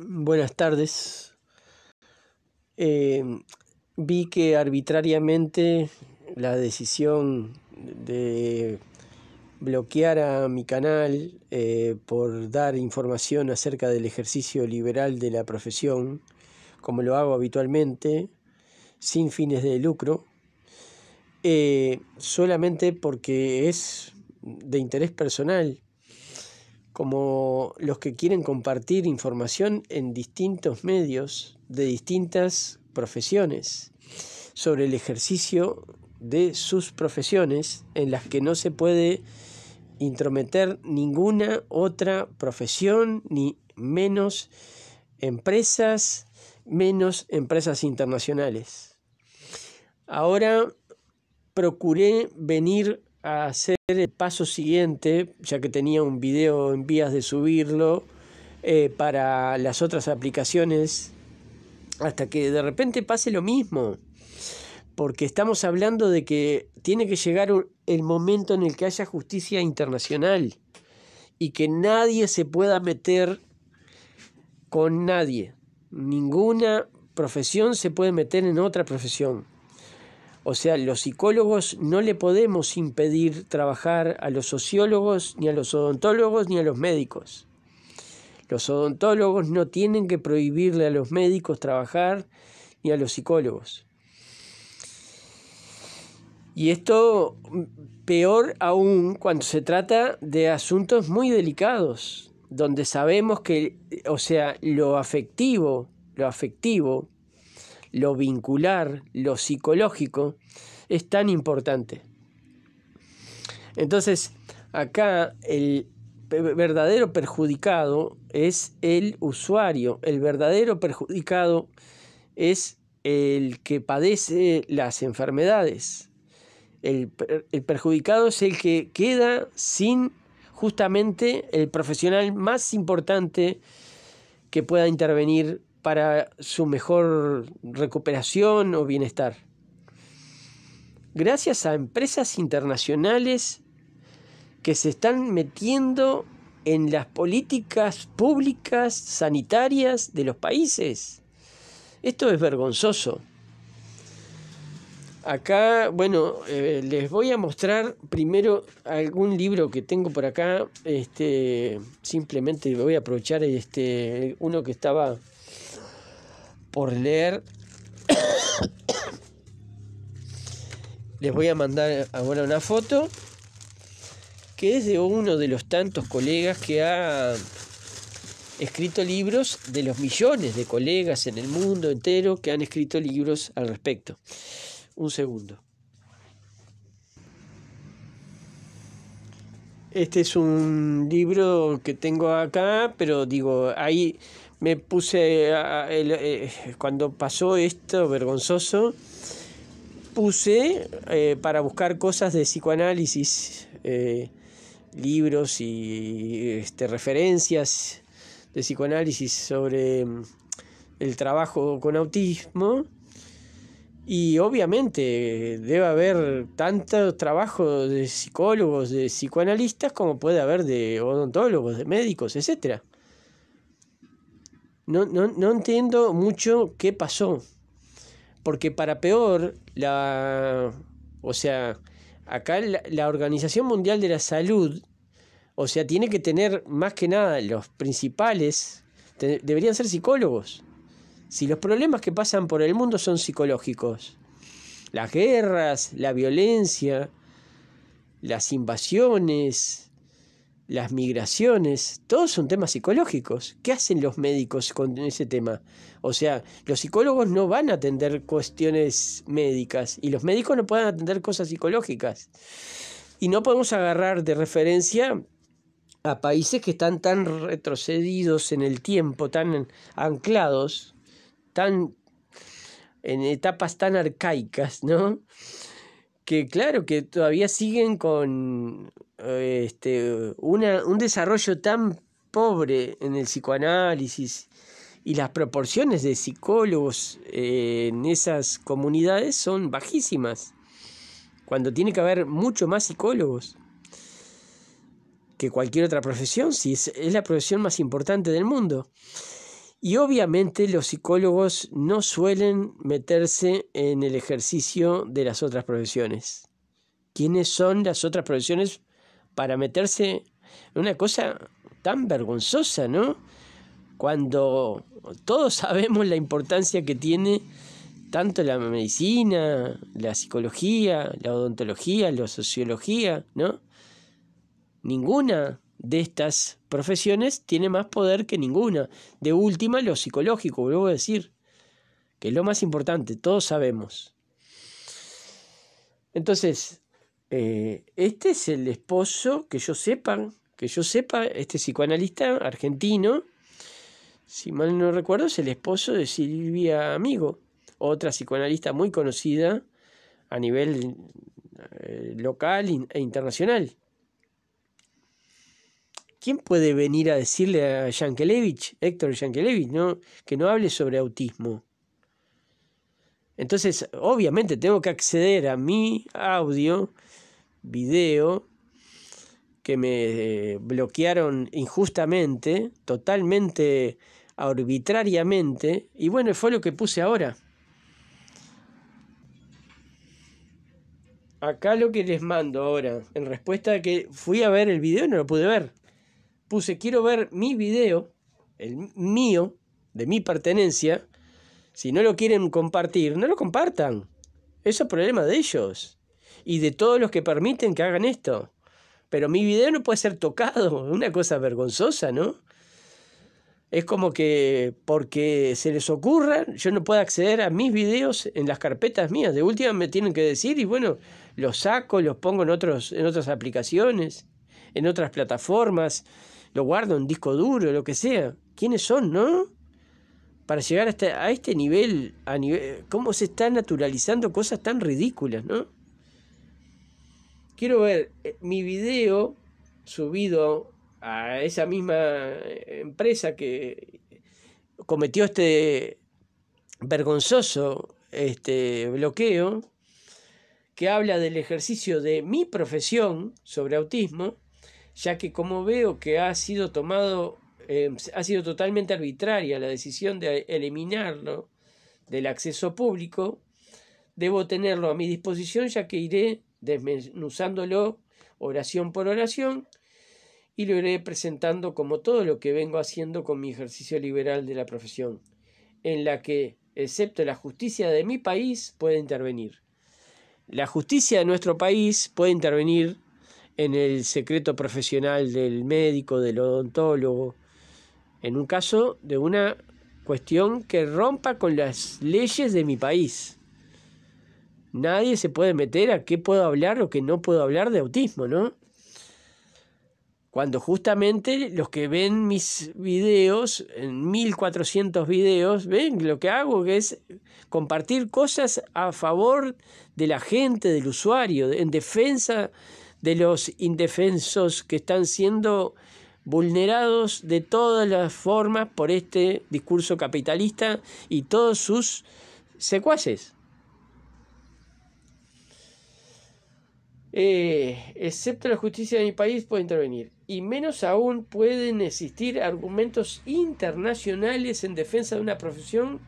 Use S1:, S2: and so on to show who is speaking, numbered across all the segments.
S1: Buenas tardes. Eh, vi que arbitrariamente la decisión de bloquear a mi canal eh, por dar información acerca del ejercicio liberal de la profesión, como lo hago habitualmente, sin fines de lucro, eh, solamente porque es de interés personal como los que quieren compartir información en distintos medios de distintas profesiones sobre el ejercicio de sus profesiones en las que no se puede intrometer ninguna otra profesión ni menos empresas, menos empresas internacionales. Ahora procuré venir a hacer el paso siguiente, ya que tenía un video en vías de subirlo eh, para las otras aplicaciones, hasta que de repente pase lo mismo. Porque estamos hablando de que tiene que llegar el momento en el que haya justicia internacional y que nadie se pueda meter con nadie. Ninguna profesión se puede meter en otra profesión. O sea, los psicólogos no le podemos impedir trabajar a los sociólogos, ni a los odontólogos, ni a los médicos. Los odontólogos no tienen que prohibirle a los médicos trabajar, ni a los psicólogos. Y esto peor aún cuando se trata de asuntos muy delicados, donde sabemos que, o sea, lo afectivo, lo afectivo lo vincular, lo psicológico, es tan importante. Entonces, acá el verdadero perjudicado es el usuario, el verdadero perjudicado es el que padece las enfermedades. El, perjudicado es el que queda sin justamente el profesional más importante que pueda intervenir para su mejor recuperación o bienestar. Gracias a empresas internacionales que se están metiendo en las políticas públicas sanitarias de los países. Esto es vergonzoso. Acá, bueno, eh, les voy a mostrar primero algún libro que tengo por acá. Este, simplemente voy a aprovechar este, uno que estaba por leer. Les voy a mandar ahora una foto que es de uno de los tantos colegas que ha escrito libros, de los millones de colegas en el mundo entero que han escrito libros al respecto. Un segundo. Este es un libro que tengo acá, pero digo, hay me puse, eh, cuando pasó esto vergonzoso, puse eh, para buscar cosas de psicoanálisis, eh, libros y este, referencias de psicoanálisis sobre mm, el trabajo con autismo. Y obviamente debe haber tanto trabajo de psicólogos, de psicoanalistas, como puede haber de odontólogos, de médicos, etcétera no, no, no entiendo mucho qué pasó. Porque para peor, la, o sea, acá la, Organización Mundial de la Salud, o sea, tiene que tener más que nada los principales, deberían ser psicólogos. Si los problemas que pasan por el mundo son psicológicos, las guerras, la violencia, las invasiones, las migraciones, todos son temas psicológicos. ¿Qué hacen los médicos con ese tema? O sea, los psicólogos no van a atender cuestiones médicas y los médicos no pueden atender cosas psicológicas. Y no podemos agarrar de referencia a países que están tan retrocedidos en el tiempo, tan anclados, tan en etapas tan arcaicas, ¿no? Que claro, que todavía siguen con eh, este, un desarrollo tan pobre en el psicoanálisis y las proporciones de psicólogos eh, en esas comunidades son bajísimas, cuando tiene que haber mucho más psicólogos que cualquier otra profesión, si es la profesión más importante del mundo. Y obviamente los psicólogos no suelen meterse en el ejercicio de las otras profesiones. ¿Quiénes son las otras profesiones para meterse en una cosa tan vergonzosa, ¿no? Cuando todos sabemos la importancia que tiene tanto la medicina, la psicología, la odontología, la sociología, ¿no? Ninguna de estas profesiones tiene más poder que ninguna. De última, lo psicológico, vuelvo a decir, que es lo más importante, todos sabemos. Entonces, eh, este es el esposo, que yo sepa, que yo sepa, este psicoanalista argentino, si mal no recuerdo, es el esposo de Silvia Amigo, otra psicoanalista muy conocida a nivel eh, local e internacional. ¿Quién puede venir a decirle a Yankelevich, Héctor Yankelevich, que no hable sobre autismo? Entonces, obviamente tengo que acceder a mi audio, video, que me eh, bloquearon injustamente, totalmente arbitrariamente. Y bueno, fue lo que puse ahora. Acá lo que les mando ahora, en respuesta a que fui a ver el video y no lo pude ver. Puse, quiero ver mi video, el mío, de mi pertenencia, si no lo quieren compartir, no lo compartan. Eso es problema de ellos y de todos los que permiten que hagan esto. Pero mi video no puede ser tocado, una cosa vergonzosa, ¿no? Es como que porque se les ocurra, yo no puedo acceder a mis videos en las carpetas mías. De última me tienen que decir y bueno, los saco, los pongo en, otros, en otras aplicaciones, en otras plataformas, lo guardo en disco duro, lo que sea. ¿Quiénes son, no? para llegar hasta a este nivel, a nivel, cómo se están naturalizando cosas tan ridículas, ¿no? Quiero ver eh, mi video subido a esa misma eh, empresa que cometió este vergonzoso este bloqueo que habla del ejercicio de mi profesión sobre autismo, ya que como veo que ha sido tomado Em, ha sido totalmente arbitraria la decisión de eliminarlo del acceso público, debo tenerlo a mi disposición ya que iré desmenuzándolo oración por oración y lo iré presentando como todo lo que vengo haciendo con mi ejercicio liberal de la profesión, en la que, excepto la justicia de mi país, puede intervenir. La justicia de nuestro país puede intervenir en el secreto profesional del médico, del odontólogo, en un caso de una cuestión que rompa con las leyes de mi país. Nadie se puede meter a qué puedo hablar o qué no puedo hablar de autismo, ¿no? Cuando justamente los que ven mis videos, en 1400 videos, ven lo que hago que es compartir cosas a favor de la gente, del usuario, en defensa de los indefensos que están siendo vulnerados de todas las formas por este discurso capitalista y todos sus secuaces. Eh, excepto la justicia de mi país puede intervenir. Y menos aún pueden existir argumentos internacionales en defensa de una profesión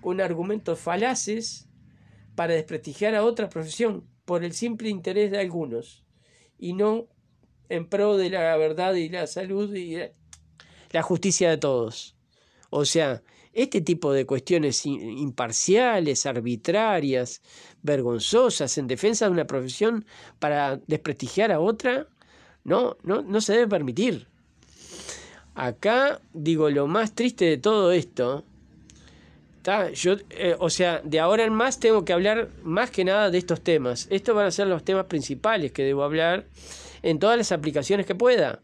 S1: con argumentos falaces para desprestigiar a otra profesión por el simple interés de algunos y no en pro de la verdad y la salud y la justicia de todos. O sea, este tipo de cuestiones imparciales, arbitrarias, vergonzosas, en defensa de una profesión para desprestigiar a otra, no, no, no se debe permitir. Acá digo, lo más triste de todo esto yo, eh, o sea, de ahora en más tengo que hablar más que nada de estos temas. Estos van a ser los temas principales que debo hablar en todas las aplicaciones que pueda.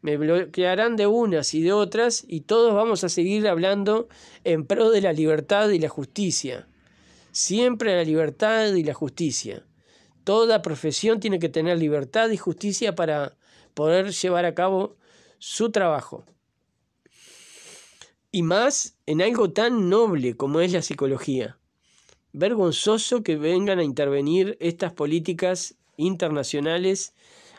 S1: Me bloquearán de unas y de otras y todos vamos a seguir hablando en pro de la libertad y la justicia. Siempre la libertad y la justicia. Toda profesión tiene que tener libertad y justicia para poder llevar a cabo su trabajo y más en algo tan noble como es la psicología. Vergonzoso que vengan a intervenir estas políticas internacionales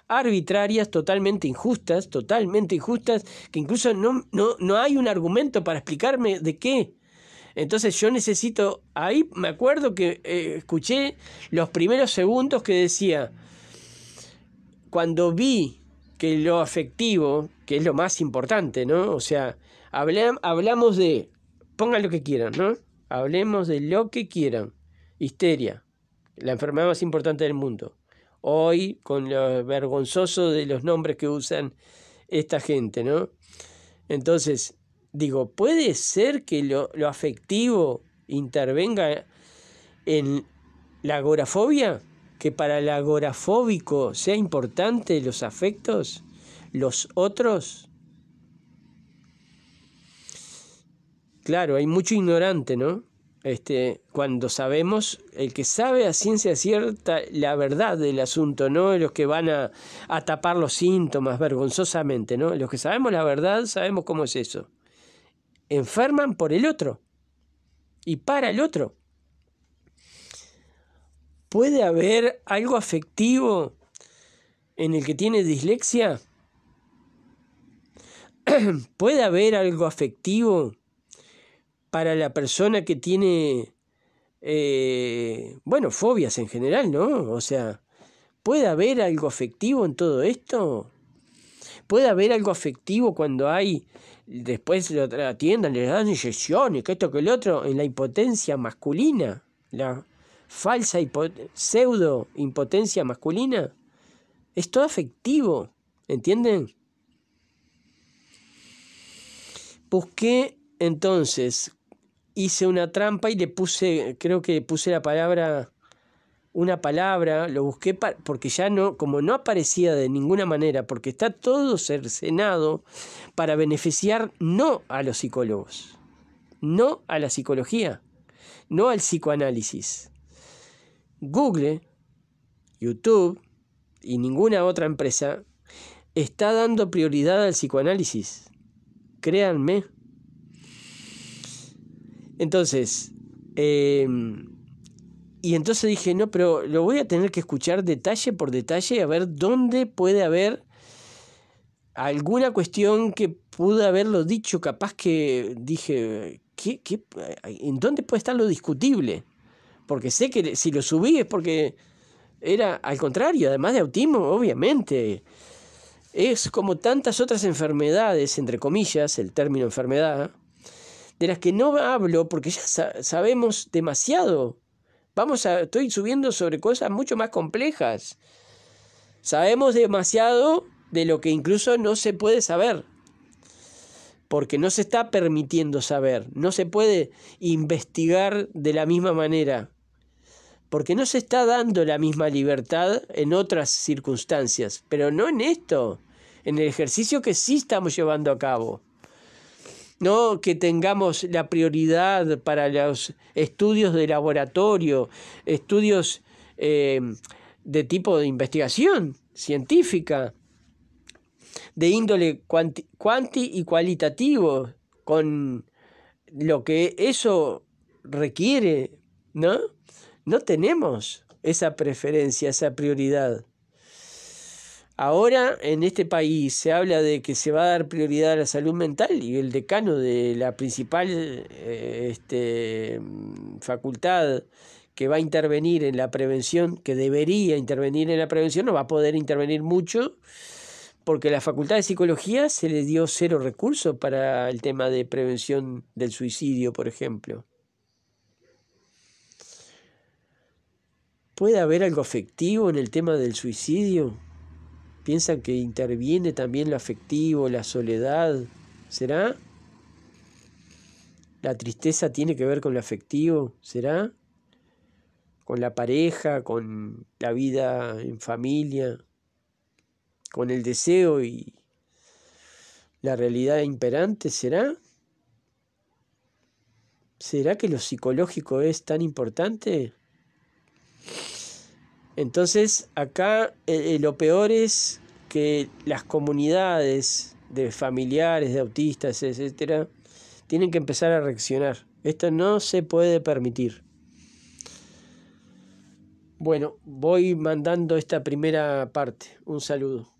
S1: arbitrarias, totalmente injustas, totalmente injustas, que incluso no, no, no hay un argumento para explicarme de qué. Entonces yo necesito, ahí me acuerdo que eh, escuché los primeros segundos que decía, cuando vi que lo afectivo, que es lo más importante, ¿no? O sea, hablamos de, pongan lo que quieran, ¿no? Hablemos de lo que quieran. Histeria, la enfermedad más importante del mundo. Hoy, con lo vergonzoso de los nombres que usan esta gente, ¿no? Entonces, digo, puede ser que lo, lo afectivo intervenga en la agorafobia, que para el agorafóbico sea importante los afectos, los otros. Claro, hay mucho ignorante, ¿no? Este, cuando sabemos, el que sabe a ciencia cierta la verdad del asunto, no los que van a, a tapar los síntomas vergonzosamente, ¿no? Los que sabemos la verdad sabemos cómo es eso. Enferman por el otro y para el otro. ¿Puede haber algo afectivo en el que tiene dislexia? ¿Puede haber algo afectivo para la persona que tiene, eh, bueno, fobias en general, ¿no? O sea, ¿puede haber algo afectivo en todo esto? ¿Puede haber algo afectivo cuando hay, después lo atiendan, le dan inyecciones, que esto, que el otro, en la impotencia masculina, la falsa, pseudo impotencia masculina? Es todo afectivo, ¿entienden? Busqué entonces hice una trampa y le puse, creo que puse la palabra, una palabra, lo busqué porque ya no, como no aparecía de ninguna manera, porque está todo cercenado para beneficiar no a los psicólogos, no a la psicología, no al psicoanálisis. Google, YouTube y ninguna otra empresa está dando prioridad al psicoanálisis. Créanme. Entonces, eh, y entonces dije, no, pero lo voy a tener que escuchar detalle por detalle a ver dónde puede haber alguna cuestión que pude haberlo dicho, capaz que dije, en dónde puede estar lo discutible? Porque sé que si lo subí es porque era al contrario, además de autismo, obviamente. Es como tantas otras enfermedades, entre comillas, el término enfermedad, de las que no hablo porque ya sabemos demasiado. Vamos a, estoy subiendo sobre cosas mucho más complejas. Sabemos demasiado de lo que incluso no se puede saber, porque no se está permitiendo saber, no se puede investigar de la misma manera, porque no se está dando la misma libertad en otras circunstancias, pero no en esto, en el ejercicio que sí estamos llevando a cabo. ¿no? que tengamos la prioridad para los estudios de laboratorio, estudios eh, de tipo de investigación científica, de índole cuanti, cuanti y cualitativo, con lo que eso requiere, ¿no? No tenemos esa preferencia, esa prioridad. Ahora en este país se habla de que se va a dar prioridad a la salud mental y el decano de la principal eh, este, facultad que va a intervenir en la prevención, que debería intervenir en la prevención, no va a poder intervenir mucho porque la Facultad de Psicología se le dio cero recursos para el tema de prevención del suicidio, por ejemplo. ¿Puede haber algo efectivo en el tema del suicidio? ¿Piensan que interviene también lo afectivo, la soledad? ¿Será? ¿La tristeza tiene que ver con lo afectivo? ¿Será? ¿Con la pareja, con la vida en familia, con el deseo y la realidad imperante? ¿Será? ¿Será que lo psicológico es tan importante? Entonces, acá eh, eh, lo peor es que las comunidades de familiares, de autistas, etcétera, tienen que empezar a reaccionar. Esto no se puede permitir. Bueno, voy mandando esta primera parte. Un saludo.